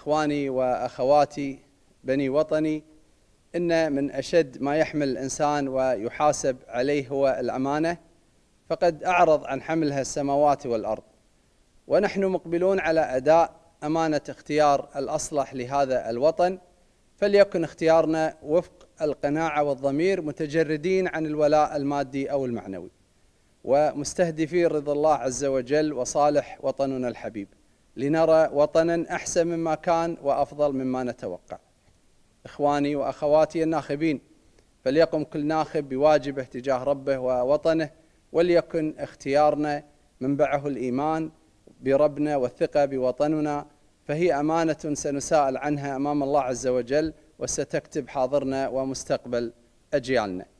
إخواني وأخواتي بني وطني إن من أشد ما يحمل الإنسان ويحاسب عليه هو الأمانة فقد أعرض عن حملها السماوات والأرض ونحن مقبلون على أداء أمانة اختيار الأصلح لهذا الوطن فليكن اختيارنا وفق القناعة والضمير متجردين عن الولاء المادي أو المعنوي ومستهدفي رضا الله عز وجل وصالح وطننا الحبيب لنرى وطنا أحسن مما كان وأفضل مما نتوقع إخواني وأخواتي الناخبين فليقم كل ناخب بواجبه تجاه ربه ووطنه وليكن اختيارنا منبعه الإيمان بربنا والثقة بوطننا فهي أمانة سنساءل عنها أمام الله عز وجل وستكتب حاضرنا ومستقبل أجيالنا